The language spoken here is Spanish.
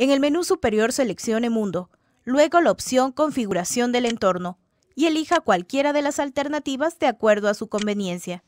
En el menú superior seleccione Mundo, luego la opción Configuración del entorno y elija cualquiera de las alternativas de acuerdo a su conveniencia.